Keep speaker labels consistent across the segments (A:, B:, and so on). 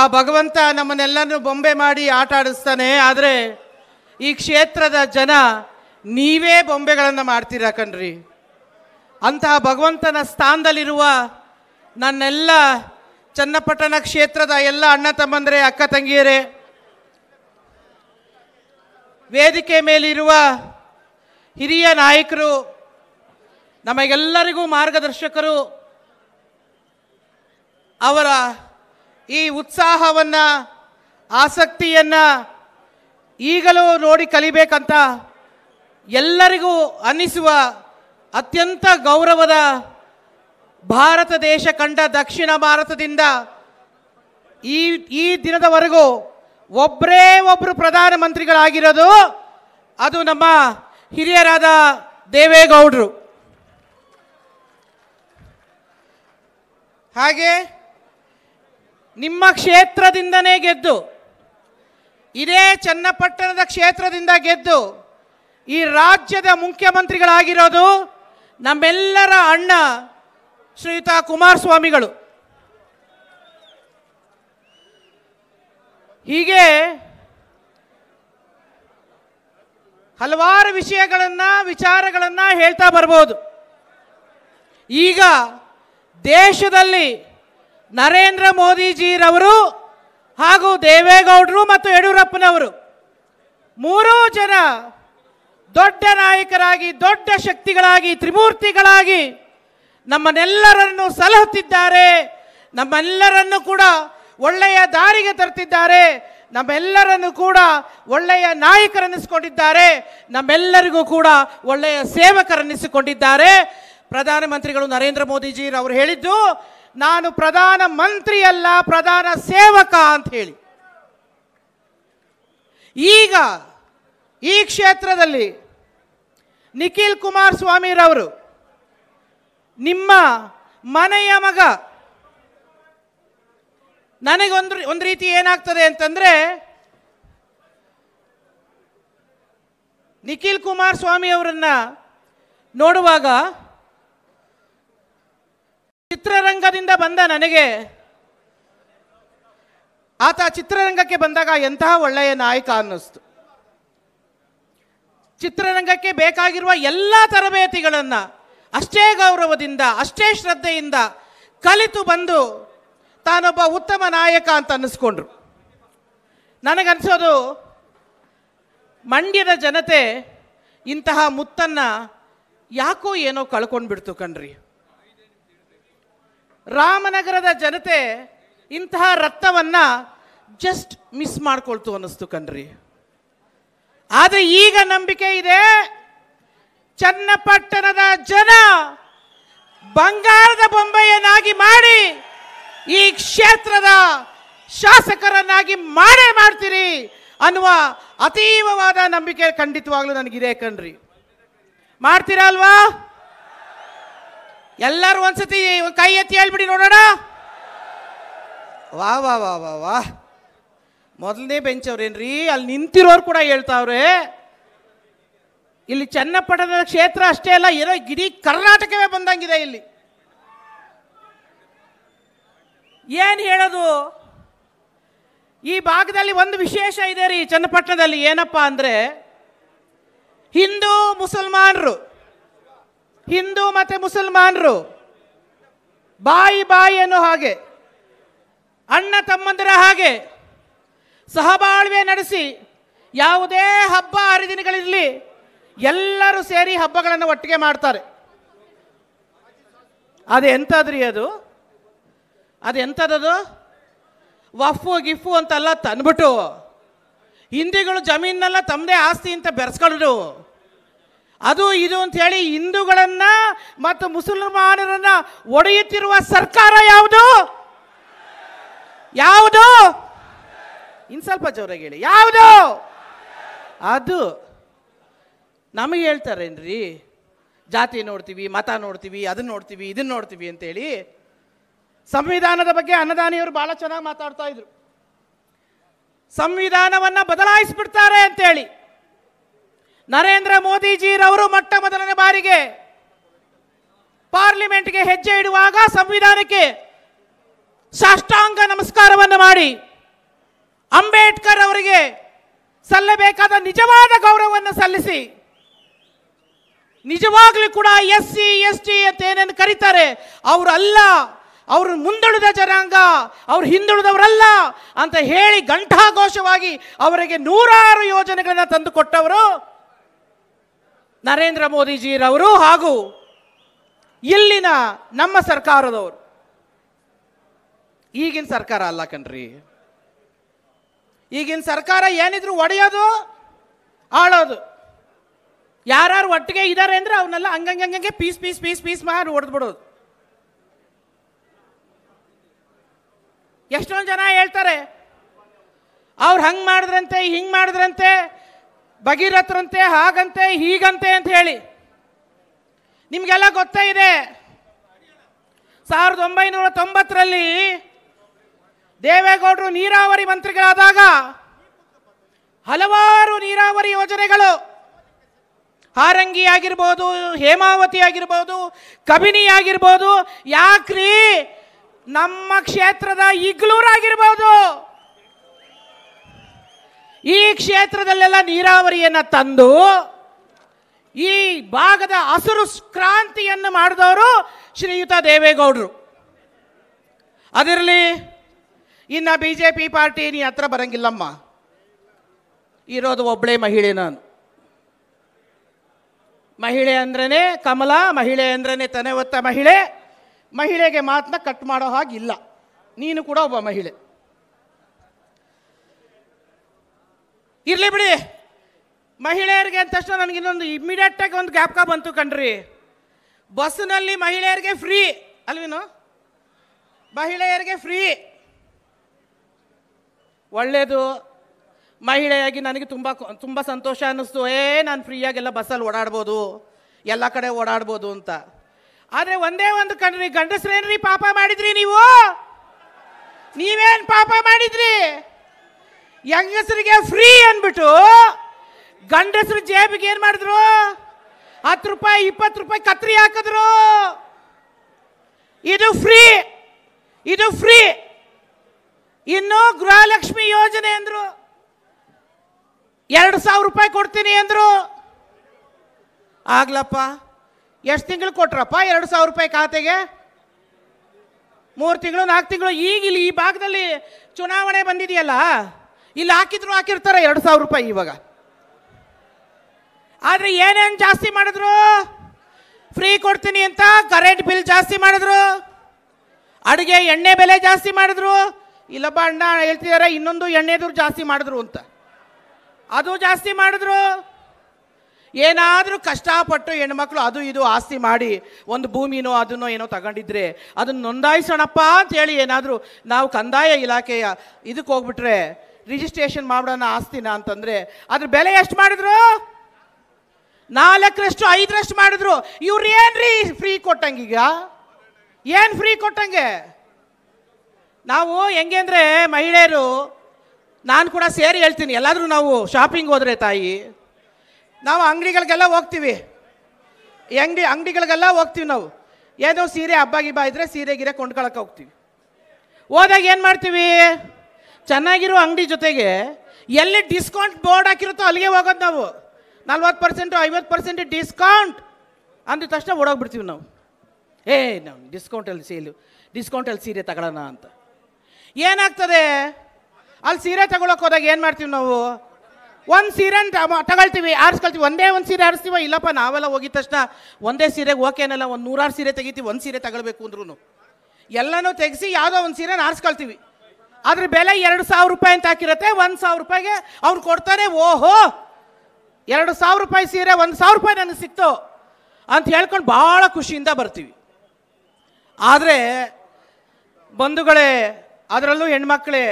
A: ಆ ಭಗವಂತ ನಮ್ಮನ್ನೆಲ್ಲರೂ ಬೊಂಬೆ ಮಾಡಿ ಆಟ ಆಡಿಸ್ತಾನೆ ಆದರೆ ಈ ಕ್ಷೇತ್ರದ ಜನ ನೀವೇ ಬೊಂಬೆಗಳನ್ನು ಮಾಡ್ತೀರಾ ಕಣ್ರಿ ಅಂತಹ ಭಗವಂತನ ಸ್ಥಾನದಲ್ಲಿರುವ ನನ್ನೆಲ್ಲ ಚನ್ನಪಟ್ಟಣ ಕ್ಷೇತ್ರದ ಎಲ್ಲ ಅಣ್ಣ ತಮ್ಮಂದರೆ ಅಕ್ಕ ತಂಗಿಯರೇ ವೇದಿಕೆ ಮೇಲಿರುವ ಹಿರಿಯ ನಾಯಕರು ನಮಗೆಲ್ಲರಿಗೂ ಮಾರ್ಗದರ್ಶಕರು ಅವರ ಈ ಉತ್ಸಾಹವನ್ನು ಆಸಕ್ತಿಯನ್ನು ಈಗಲೂ ನೋಡಿ ಕಲಿಬೇಕಂತ ಎಲ್ಲರಿಗೂ ಅನ್ನಿಸುವ ಅತ್ಯಂತ ಗೌರವದ ಭಾರತ ದೇಶ ಕಂಡ ದಕ್ಷಿಣ ಭಾರತದಿಂದ ಈ ಈ ದಿನದವರೆಗೂ ಒಬ್ಬರೇ ಒಬ್ಬರು ಪ್ರಧಾನಮಂತ್ರಿಗಳಾಗಿರೋದು ಅದು ನಮ್ಮ ಹಿರಿಯರಾದ ದೇವೇಗೌಡರು ಹಾಗೆ ನಿಮ್ಮ ಕ್ಷೇತ್ರದಿಂದನೇ ಗೆದ್ದು ಇದೇ ಚನ್ನಪಟ್ಟಣದ ಕ್ಷೇತ್ರದಿಂದ ಗೆದ್ದು ಈ ರಾಜ್ಯದ ಮುಖ್ಯಮಂತ್ರಿಗಳಾಗಿರೋದು ನಮ್ಮೆಲ್ಲರ ಅಣ್ಣ ಶ್ರೀಯುತ ಕುಮಾರಸ್ವಾಮಿಗಳು ಹೀಗೆ ಹಲವಾರು ವಿಷಯಗಳನ್ನು ವಿಚಾರಗಳನ್ನು ಹೇಳ್ತಾ ಬರ್ಬೋದು ಈಗ ದೇಶದಲ್ಲಿ ನರೇಂದ್ರ ಮೋದಿಜಿರವರು ಹಾಗೂ ದೇವೇಗೌಡರು ಮತ್ತು ಯಡಿಯೂರಪ್ಪನವರು ಮೂರೂ ಜನ ದೊಡ್ಡ ನಾಯಕರಾಗಿ ದೊಡ್ಡ ಶಕ್ತಿಗಳಾಗಿ ತ್ರಿಮೂರ್ತಿಗಳಾಗಿ ನಮ್ಮನ್ನೆಲ್ಲರನ್ನು ಸಲಹುತ್ತಿದ್ದಾರೆ ನಮ್ಮೆಲ್ಲರನ್ನು ಕೂಡ ಒಳ್ಳೆಯ ದಾರಿಗೆ ತರುತ್ತಿದ್ದಾರೆ ನಮ್ಮೆಲ್ಲರನ್ನು ಕೂಡ ಒಳ್ಳೆಯ ನಾಯಕರನ್ನಿಸಿಕೊಂಡಿದ್ದಾರೆ ನಮ್ಮೆಲ್ಲರಿಗೂ ಕೂಡ ಒಳ್ಳೆಯ ಸೇವಕರನ್ನಿಸಿಕೊಂಡಿದ್ದಾರೆ ಪ್ರಧಾನಮಂತ್ರಿಗಳು ನರೇಂದ್ರ ಮೋದಿಜಿ ಅವರು ಹೇಳಿದ್ದು ನಾನು ಪ್ರಧಾನ ಮಂತ್ರಿಯಲ್ಲ ಪ್ರಧಾನ ಸೇವಕ ಅಂತ ಹೇಳಿ ಈಗ ಈ ಕ್ಷೇತ್ರದಲ್ಲಿ ನಿಖಿಲ್ ಕುಮಾರ್ ಸ್ವಾಮಿರವರು ನಿಮ್ಮ ಮನೆಯ ಮಗ ನನಗೊಂದು ಒಂದು ರೀತಿ ಏನಾಗ್ತದೆ ಅಂತಂದರೆ ನಿಖಿಲ್ ಕುಮಾರ್ ಸ್ವಾಮಿ ಅವರನ್ನು ನೋಡುವಾಗ ಚಿತ್ರರಂಗದಿಂದ ಬಂದ ನನಗೆ ಆತ ಚಿತ್ರರಂಗಕ್ಕೆ ಬಂದಾಗ ಎಂತಹ ಒಳ್ಳೆಯ ನಾಯಕ ಅನ್ನಿಸ್ತು ಚಿತ್ರರಂಗಕ್ಕೆ ಬೇಕಾಗಿರುವ ಎಲ್ಲ ತರಬೇತಿಗಳನ್ನು ಅಷ್ಟೇ ಗೌರವದಿಂದ ಅಷ್ಟೇ ಶ್ರದ್ಧೆಯಿಂದ ಕಲಿತು ಬಂದು ತಾನೊಬ್ಬ ಉತ್ತಮ ನಾಯಕ ಅಂತ ಅನ್ನಿಸ್ಕೊಂಡ್ರು ನನಗನ್ಸೋದು ಮಂಡ್ಯದ ಜನತೆ ಇಂತಹ ಮುತ್ತನ್ನು ಯಾಕೋ ಏನೋ ಕಳ್ಕೊಂಡ್ಬಿಡ್ತು ಕಣ್ರಿ ರಾಮನಗರದ ಜನತೆ ಇಂತಹ ರಕ್ತವನ್ನು ಜಸ್ಟ್ ಮಿಸ್ ಮಾಡ್ಕೊಳ್ತು ಅನ್ನಿಸ್ತು ಕಣ್ರಿ ಆದರೆ ಈಗ ನಂಬಿಕೆ ಇದೆ ಚನ್ನಪಟ್ಟಣದ ಜನ ಬಂಗಾರದ ಬೊಂಬೆಯನ್ನಾಗಿ ಮಾಡಿ ಈ ಕ್ಷೇತ್ರದ ಶಾಸಕರನ್ನಾಗಿ ಮಾಡೇ ಮಾಡ್ತೀರಿ ಅನ್ನುವ ಅತೀವವಾದ ನಂಬಿಕೆ ಖಂಡಿತವಾಗ್ಲೂ ನನಗಿದೆ ಕಣ್ರಿ ಮಾಡ್ತೀರಾ ಅಲ್ವಾ ಎಲ್ಲರೂ ಒಂದ್ಸತಿ ಕೈ ಎತ್ತಿ ಹೇಳ್ಬಿಡಿ ನೋಡೋಣ ವಾ ವಾ ವಾ ವಾ ವಾ ಮೊದಲನೇ ಬೆಂಚ್ ಅವ್ರೇನ್ರಿ ಅಲ್ಲಿ ನಿಂತಿರೋರು ಕೂಡ ಹೇಳ್ತಾವ್ರೆ ಇಲ್ಲಿ ಚನ್ನಪಟ್ಟಣದ ಕ್ಷೇತ್ರ ಅಷ್ಟೇ ಅಲ್ಲ ಏನೋ ಇಡೀ ಕರ್ನಾಟಕವೇ ಬಂದಂಗಿದೆ ಇಲ್ಲಿ ಏನು ಹೇಳೋದು ಈ ಭಾಗದಲ್ಲಿ ಒಂದು ವಿಶೇಷ ಇದೆ ರೀ ಚನ್ನಪಟ್ಟಣದಲ್ಲಿ ಏನಪ್ಪಾ ಅಂದರೆ ಹಿಂದೂ ಮುಸಲ್ಮಾನರು ಹಿಂದೂ ಮತ್ತು ಮುಸಲ್ಮಾನರು ಬಾಯಿ ಬಾಯಿ ಅನ್ನೋ ಹಾಗೆ ಅಣ್ಣ ತಮ್ಮಂದರ ಹಾಗೆ ಸಹಬಾಳ್ವೆ ನಡೆಸಿ ಯಾವುದೇ ಹಬ್ಬ ಹರಿದಿನಗಳಿರಲಿ ಎಲ್ಲರೂ ಸೇರಿ ಹಬ್ಬಗಳನ್ನು ಒಟ್ಟಿಗೆ ಮಾಡ್ತಾರೆ ಅದು ಎಂಥದ್ರಿ ಅದು ಅದು ಎಂಥದ್ದು ವಫು ಗಿಫು ಅಂತೆಲ್ಲ ತಂದ್ಬಿಟ್ಟು ಹಿಂದಿಗಳು ಜಮೀನಲ್ಲ ತಮ್ಮದೇ ಆಸ್ತಿ ಅಂತ ಬೆರೆಸ್ಕೊಳ್ಳೋದು ಅದು ಇದು ಅಂತ ಹೇಳಿ ಹಿಂದೂಗಳನ್ನ ಮತ್ತು ಮುಸಲ್ಮಾನರನ್ನ ಒಡೆಯುತ್ತಿರುವ ಸರ್ಕಾರ ಯಾವುದು ಯಾವುದು ಇನ್ ಸ್ವಲ್ಪ ಜೋರಾಗಿ ಹೇಳಿ ಯಾವುದು ಅದು ನಮಗೆ ಹೇಳ್ತಾರೇನ್ರಿ ಜಾತಿ ನೋಡ್ತೀವಿ ಮತ ನೋಡ್ತೀವಿ ಅದನ್ನ ನೋಡ್ತೀವಿ ಇದನ್ನ ನೋಡ್ತೀವಿ ಅಂತೇಳಿ ಸಂವಿಧಾನದ ಬಗ್ಗೆ ಅನ್ನದಾನಿಯವರು ಭಾಳ ಚೆನ್ನಾಗಿ ಮಾತಾಡ್ತಾ ಇದ್ರು ಸಂವಿಧಾನವನ್ನು ಬದಲಾಯಿಸಿಬಿಡ್ತಾರೆ ಅಂತೇಳಿ ನರೇಂದ್ರ ಮೋದಿಜಿರವರು ಮೊಟ್ಟ ಮೊದಲನೇ ಬಾರಿಗೆ ಪಾರ್ಲಿಮೆಂಟ್ಗೆ ಹೆಜ್ಜೆ ಇಡುವಾಗ ಸಂವಿಧಾನಕ್ಕೆ ಸಾಷ್ಟಾಂಗ ನಮಸ್ಕಾರವನ್ನು ಮಾಡಿ ಅಂಬೇಡ್ಕರ್ ಅವರಿಗೆ ಸಲ್ಲಬೇಕಾದ ನಿಜವಾದ ಗೌರವವನ್ನು ಸಲ್ಲಿಸಿ ನಿಜವಾಗ್ಲೂ ಕೂಡ ಎಸ್ ಸಿ ಎಸ್ ಟಿ ಅಂತ ಏನೇನು ಕರೀತಾರೆ ಅವರು ಅಲ್ಲ ಅವರು ಮುಂದುಳಿದ ಜನಾಂಗ ಅವರು ಹಿಂದುಳಿದವರಲ್ಲ ಅಂತ ಹೇಳಿ ಘಂಟಾಘೋಷವಾಗಿ ಅವರಿಗೆ ನೂರಾರು ಯೋಜನೆಗಳನ್ನು ತಂದುಕೊಟ್ಟವರು ನರೇಂದ್ರ ಮೋದಿಜಿರವರು ಹಾಗೂ ಇಲ್ಲಿನ ನಮ್ಮ ಸರ್ಕಾರದವರು ಈಗಿನ ಸರ್ಕಾರ ಅಲ್ಲ ಕಣ್ರಿ ಈಗಿನ ಸರ್ಕಾರ ಏನಿದ್ರು ಒಡೆಯೋದು ಆಳೋದು ಯಾರು ಒಟ್ಟಿಗೆ ಇದ್ದಾರೆ ಅಂದ್ರೆ ಅವನ್ನೆಲ್ಲ ಹಂಗಂಗೆ ಪೀಸ್ ಪೀಸ್ ಪೀಸ್ ಪೀಸ್ ಮಾಡಿ ಹೊಡೆದ್ಬಿಡೋದು ಎಷ್ಟೊಂದು ಜನ ಹೇಳ್ತಾರೆ ಅವ್ರು ಹಂಗೆ ಮಾಡಿದ್ರಂತೆ ಹಿಂಗೆ ಮಾಡಿದ್ರಂತೆ ಭಗೀರಥರಂತೆ ಹಾಗಂತೆ ಹೀಗಂತೆ ಅಂತ ಹೇಳಿ ನಿಮಗೆಲ್ಲ ಗೊತ್ತೇ ಇದೆ ಸಾವಿರದ ಒಂಬೈನೂರ ತೊಂಬತ್ತರಲ್ಲಿ ದೇವೇಗೌಡರು ನೀರಾವರಿ ಮಂತ್ರಿಗಳಾದಾಗ ಹಲವಾರು ನೀರಾವರಿ ಯೋಜನೆಗಳು ಹಾರಂಗಿ ಆಗಿರ್ಬೋದು ಹೇಮಾವತಿ ಆಗಿರ್ಬೋದು ಕಬಿನಿ ಆಗಿರ್ಬೋದು ಯಾಕ್ರಿ ನಮ್ಮ ಕ್ಷೇತ್ರದ ಇಗ್ಲೂರಾಗಿರ್ಬೋದು ಈ ಕ್ಷೇತ್ರದಲ್ಲೆಲ್ಲ ನೀರಾವರಿಯನ್ನು ತಂದು ಈ ಭಾಗದ ಹಸಿರು ಕ್ರಾಂತಿಯನ್ನು ಮಾಡಿದವರು ಶ್ರೀಯುತ ದೇವೇಗೌಡರು ಅದಿರಲಿ ಇನ್ನು ಬಿ ಜೆ ಪಿ ಪಾರ್ಟಿ ನೀ ಹತ್ರ ಬರಂಗಿಲ್ಲಮ್ಮ ಇರೋದು ಒಬ್ಬಳೇ ಮಹಿಳೆ ನಾನು ಮಹಿಳೆ ಅಂದ್ರೇ ಕಮಲ ಮಹಿಳೆ ಅಂದ್ರೇ ತನೆ ಒತ್ತ ಮಹಿಳೆ ಮಹಿಳೆಗೆ ಮಾತನ್ನ ಕಟ್ ಮಾಡೋ ಹಾಗಿಲ್ಲ ನೀನು ಕೂಡ ಒಬ್ಬ ಮಹಿಳೆ ಇರಲಿ ಬಿಡಿ ಮಹಿಳೆಯರಿಗೆ ಅಂತ ತಕ್ಷಣ ನನಗೆ ಇನ್ನೊಂದು ಇಮ್ಮಿಡಿಯೇಟಾಗಿ ಒಂದು ಗ್ಯಾಪ್ಕ ಬಂತು ಕಣ್ರಿ ಬಸ್ಸಿನಲ್ಲಿ ಮಹಿಳೆಯರಿಗೆ ಫ್ರೀ ಅಲ್ವೇನು ಮಹಿಳೆಯರಿಗೆ ಫ್ರೀ ಒಳ್ಳೆಯದು ಮಹಿಳೆಯಾಗಿ ನನಗೆ ತುಂಬ ತುಂಬ ಸಂತೋಷ ಅನ್ನಿಸ್ತು ಏ ನಾನು ಫ್ರೀಯಾಗೆಲ್ಲ ಬಸ್ಸಲ್ಲಿ ಓಡಾಡ್ಬೋದು ಎಲ್ಲ ಕಡೆ ಓಡಾಡ್ಬೋದು ಅಂತ ಆದರೆ ಒಂದೇ ಒಂದು ಕಣ್ರಿ ಗಂಡಸ್ರೇನ್ರಿ ಪಾಪ ಮಾಡಿದ್ರಿ ನೀವು ನೀವೇನು ಪಾಪ ಮಾಡಿದ್ರಿ ಹೆಂಗಸರಿಗೆ ಫ್ರೀ ಅಂದ್ಬಿಟ್ಟು ಗಂಡಸರು ಜೇಬಿಗೆ ಏನು ಮಾಡಿದ್ರು ಹತ್ತು ರೂಪಾಯಿ ಇಪ್ಪತ್ತು ರೂಪಾಯಿ ಕತ್ರಿ ಹಾಕಿದ್ರು ಇದು ಫ್ರೀ ಇದು ಫ್ರೀ ಇನ್ನು ಗೃಹಲಕ್ಷ್ಮಿ ಯೋಜನೆ ಅಂದ್ರು ಎರಡು ಸಾವಿರ ರೂಪಾಯಿ ಕೊಡ್ತೀನಿ ಅಂದ್ರು ಆಗ್ಲಪ್ಪ ಎಷ್ಟು ತಿಂಗಳು ಕೊಟ್ರಪ್ಪ ಎರಡು ಸಾವಿರ ರೂಪಾಯಿ ಖಾತೆಗೆ ಮೂರು ತಿಂಗಳು ನಾಲ್ಕು ತಿಂಗಳು ಈಗ ಇಲ್ಲಿ ಈ ಭಾಗದಲ್ಲಿ ಚುನಾವಣೆ ಬಂದಿದೆಯಲ್ಲ ಇಲ್ಲಿ ಹಾಕಿದ್ರು ಹಾಕಿರ್ತಾರೆ ಎರಡು ಸಾವಿರ ರೂಪಾಯಿ ಇವಾಗ ಆದ್ರೆ ಏನೇನು ಜಾಸ್ತಿ ಮಾಡಿದ್ರು ಫ್ರೀ ಕೊಡ್ತೀನಿ ಅಂತ ಕರೆಂಟ್ ಬಿಲ್ ಜಾಸ್ತಿ ಮಾಡಿದ್ರು ಅಡುಗೆ ಎಣ್ಣೆ ಬೆಲೆ ಜಾಸ್ತಿ ಮಾಡಿದ್ರು ಇಲ್ಲಪ್ಪ ಅಣ್ಣ ಹೇಳ್ತಿದ್ದಾರೆ ಇನ್ನೊಂದು ಎಣ್ಣೆದ್ರು ಜಾಸ್ತಿ ಮಾಡಿದ್ರು ಅಂತ ಅದು ಜಾಸ್ತಿ ಮಾಡಿದ್ರು ಏನಾದರೂ ಕಷ್ಟಪಟ್ಟು ಹೆಣ್ಮಕ್ಳು ಅದು ಇದು ಆಸ್ತಿ ಮಾಡಿ ಒಂದು ಭೂಮಿನೋ ಅದನ್ನೋ ಏನೋ ತಗೊಂಡಿದ್ರೆ ಅದನ್ನ ನೋಂದಾಯಿಸೋಣಪ್ಪ ಅಂತೇಳಿ ಏನಾದರೂ ನಾವು ಕಂದಾಯ ಇಲಾಖೆಯ ಇದಕ್ಕೆ ಹೋಗ್ಬಿಟ್ರೆ ರಿಜಿಸ್ಟ್ರೇಷನ್ ಮಾಡೋಣ ಆಸ್ತಿನ ಅಂತಂದರೆ ಅದ್ರ ಬೆಲೆ ಎಷ್ಟು ಮಾಡಿದ್ರು ನಾಲ್ಕರಷ್ಟು ಐದರಷ್ಟು ಮಾಡಿದ್ರು ಇವ್ರು ಏನು ರೀ ಫ್ರೀ ಈಗ ಏನು ಫ್ರೀ ಕೊಟ್ಟಂಗೆ ನಾವು ಹೆಂಗೆ ಅಂದರೆ ಮಹಿಳೆಯರು ನಾನು ಕೂಡ ಸೇರಿ ಹೇಳ್ತೀನಿ ಎಲ್ಲಾದರೂ ನಾವು ಶಾಪಿಂಗ್ ಹೋದರೆ ತಾಯಿ ನಾವು ಅಂಗಡಿಗಳಿಗೆಲ್ಲ ಹೋಗ್ತೀವಿ ಅಂಗಡಿ ಅಂಗಡಿಗಳಿಗೆಲ್ಲ ಹೋಗ್ತೀವಿ ನಾವು ಏನೋ ಸೀರೆ ಹಬ್ಬ ಗಿಬ್ಬ ಇದ್ದರೆ ಸೀರೆ ಗಿರೆ ಕೊಂಡ್ಕೊಳಕ್ಕೆ ಹೋಗ್ತೀವಿ ಹೋದಾಗ ಏನು ಮಾಡ್ತೀವಿ ಚೆನ್ನಾಗಿರೋ ಅಂಗಡಿ ಜೊತೆಗೆ ಎಲ್ಲಿ ಡಿಸ್ಕೌಂಟ್ ಬೋರ್ಡ್ ಹಾಕಿರುತ್ತೋ ಅಲ್ಲಿಗೆ ಹೋಗೋದು ನಾವು ನಲ್ವತ್ತು ಪರ್ಸೆಂಟು ಐವತ್ತು ಪರ್ಸೆಂಟ್ ಡಿಸ್ಕೌಂಟ್ ಅಂದ ತಕ್ಷಣ ಓಡೋಗ್ಬಿಡ್ತೀವಿ ನಾವು ಏ ನಾವು ಡಿಸ್ಕೌಂಟಲ್ಲಿ ಸೇಲು ಡಿಸ್ಕೌಂಟಲ್ಲಿ ಸೀರೆ ತಗೊಳ್ಳೋಣ ಅಂತ ಏನಾಗ್ತದೆ ಅಲ್ಲಿ ಸೀರೆ ತಗೊಳಕ್ಕೆ ಹೋದಾಗ ಏನು ಮಾಡ್ತೀವಿ ನಾವು ಒಂದು ಸೀರೆ ತಗೊಳ್ತೀವಿ ಆರಿಸ್ಕೊಳ್ತೀವಿ ಒಂದೇ ಒಂದು ಸೀರೆ ಆರಿಸ್ತೀವ ಇಲ್ಲಪ್ಪ ನಾವೆಲ್ಲ ಹೋಗಿದ ತಕ್ಷಣ ಒಂದೇ ಸೀರೆಗೆ ಓಕೆನಲ್ಲ ಒಂದು ನೂರಾರು ಸೀರೆ ತೆಗಿತೀವಿ ಒಂದು ಸೀರೆ ತಗೊಳ್ಬೇಕು ಅಂದ್ರೂ ಎಲ್ಲನೂ ತೆಗೆಸಿ ಯಾವುದೋ ಒಂದು ಸೀರೆನ ಆರಿಸ್ಕೊಳ್ತೀವಿ ಅದ್ರ ಬೆಲೆ ಎರಡು ಸಾವಿರ ರೂಪಾಯಿ ಅಂತ ಹಾಕಿರತ್ತೆ ಒಂದು ಸಾವಿರ ರೂಪಾಯಿಗೆ ಅವ್ರು ಕೊಡ್ತಾರೆ ಓಹೋ ಎರಡು ಸಾವಿರ ರೂಪಾಯಿ ಸೀರೆ ಒಂದು ಸಾವಿರ ರೂಪಾಯಿ ನನಗೆ ಸಿಕ್ತು ಅಂತ ಹೇಳ್ಕೊಂಡು ಭಾಳ ಖುಷಿಯಿಂದ ಬರ್ತೀವಿ ಆದರೆ ಬಂಧುಗಳೇ ಅದರಲ್ಲೂ ಹೆಣ್ಮಕ್ಳೇ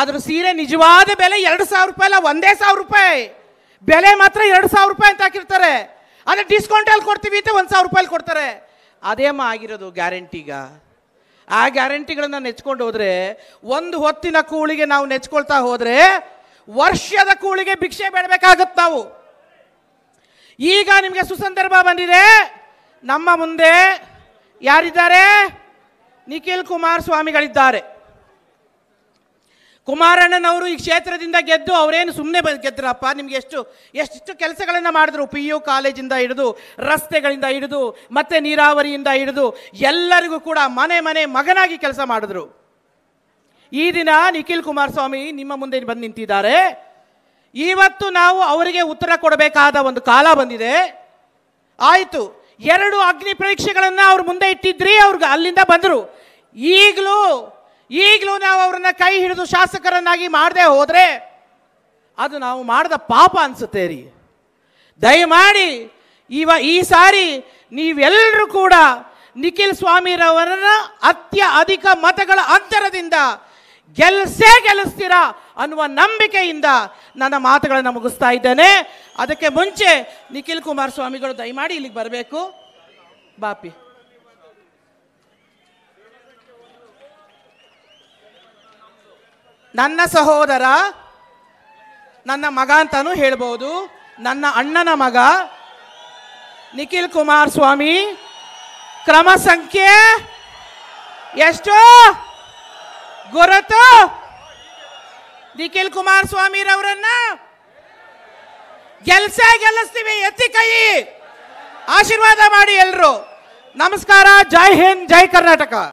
A: ಅದ್ರ ಸೀರೆ ನಿಜವಾದ ಬೆಲೆ ಎರಡು ಸಾವಿರ ರೂಪಾಯಿ ಅಲ್ಲ ಒಂದೇ ಸಾವಿರ ರೂಪಾಯಿ ಬೆಲೆ ಮಾತ್ರ ಎರಡು ಸಾವಿರ ರೂಪಾಯಿ ಅಂತ ಹಾಕಿರ್ತಾರೆ ಆದರೆ ಡಿಸ್ಕೌಂಟಲ್ಲಿ ಕೊಡ್ತೀವಿ ಅಂತ ಒಂದು ಸಾವಿರ ರೂಪಾಯಿ ಕೊಡ್ತಾರೆ ಮಾ ಆಗಿರೋದು ಗ್ಯಾರಂಟಿಗ ಆ ಗ್ಯಾರಂಟಿಗಳನ್ನು ನೆಚ್ಕೊಂಡು ಹೋದರೆ ಒಂದು ಹೊತ್ತಿನ ಕೂಳಿಗೆ ನಾವು ನೆಚ್ಕೊಳ್ತಾ ಹೋದರೆ ವರ್ಷದ ಕೂಳಿಗೆ ಭಿಕ್ಷೆ ಬೇಡಬೇಕಾಗತ್ತೆ ನಾವು ಈಗ ನಿಮಗೆ ಸುಸಂದರ್ಭ ಬಂದಿದೆ ನಮ್ಮ ಮುಂದೆ ಯಾರಿದ್ದಾರೆ ನಿಖಿಲ್ ಕುಮಾರ್ ಸ್ವಾಮಿಗಳಿದ್ದಾರೆ ಕುಮಾರಣ್ಣನವರು ಈ ಕ್ಷೇತ್ರದಿಂದ ಗೆದ್ದು ಅವರೇನು ಸುಮ್ಮನೆ ಬಂದು ಗೆದ್ರಪ್ಪ ನಿಮ್ಗೆ ಎಷ್ಟು ಎಷ್ಟು ಕೆಲಸಗಳನ್ನು ಮಾಡಿದ್ರು ಪಿ ಯು ಕಾಲೇಜಿಂದ ಹಿಡಿದು ರಸ್ತೆಗಳಿಂದ ಹಿಡಿದು ಮತ್ತೆ ನೀರಾವರಿಯಿಂದ ಹಿಡಿದು ಎಲ್ಲರಿಗೂ ಕೂಡ ಮನೆ ಮನೆ ಮಗನಾಗಿ ಕೆಲಸ ಮಾಡಿದ್ರು ಈ ದಿನ ನಿಖಿಲ್ ಕುಮಾರಸ್ವಾಮಿ ನಿಮ್ಮ ಮುಂದೆ ಬಂದು ನಿಂತಿದ್ದಾರೆ ಇವತ್ತು ನಾವು ಅವರಿಗೆ ಉತ್ತರ ಕೊಡಬೇಕಾದ ಒಂದು ಕಾಲ ಬಂದಿದೆ ಆಯಿತು ಎರಡು ಅಗ್ನಿ ಪರೀಕ್ಷೆಗಳನ್ನು ಅವ್ರ ಮುಂದೆ ಇಟ್ಟಿದ್ರಿ ಅವ್ರಿಗೆ ಅಲ್ಲಿಂದ ಬಂದರು ಈಗಲೂ ಈಗಲೂ ನಾವು ಅವರನ್ನ ಕೈ ಹಿಡಿದು ಶಾಸಕರನ್ನಾಗಿ ಮಾಡದೆ ಹೋದರೆ ಅದು ನಾವು ಮಾಡಿದ ಪಾಪ ಅನಿಸುತ್ತೆ ರೀ ದಯಮಾಡಿ ಇವ ಈ ಸಾರಿ ನೀವೆಲ್ಲರೂ ಕೂಡ ನಿಖಿಲ್ ಸ್ವಾಮಿರವರನ್ನ ಅತ್ಯ ಅಧಿಕ ಮತಗಳ ಅಂತರದಿಂದ ಗೆಲ್ಸೇ ಗೆಲ್ಲಿಸ್ತೀರಾ ಅನ್ನುವ ನಂಬಿಕೆಯಿಂದ ನನ್ನ ಮಾತುಗಳನ್ನು ಮುಗಿಸ್ತಾ ಇದ್ದೇನೆ ಅದಕ್ಕೆ ಮುಂಚೆ ನಿಖಿಲ್ ಸ್ವಾಮಿಗಳು ದಯಮಾಡಿ ಇಲ್ಲಿಗೆ ಬರಬೇಕು ಬಾಪಿ ನನ್ನ ಸಹೋದರ ನನ್ನ ಮಗ ಅಂತಾನು ಹೇಳ್ಬೋದು ನನ್ನ ಅಣ್ಣನ ಮಗ ನಿಖಿಲ್ ಕುಮಾರ್ ಸ್ವಾಮಿ ಕ್ರಮ ಸಂಖ್ಯೆ ಎಷ್ಟು ಗುರುತು ನಿಖಿಲ್ ಕುಮಾರ್ ರವರನ್ನ ಗೆಲ್ಸ ಗೆಲ್ಲಿಸ್ತೀವಿ ಎತ್ತಿ ಕೈ ಆಶೀರ್ವಾದ ಮಾಡಿ ಎಲ್ರು ನಮಸ್ಕಾರ ಜೈ ಹಿಂದ್ ಜೈ ಕರ್ನಾಟಕ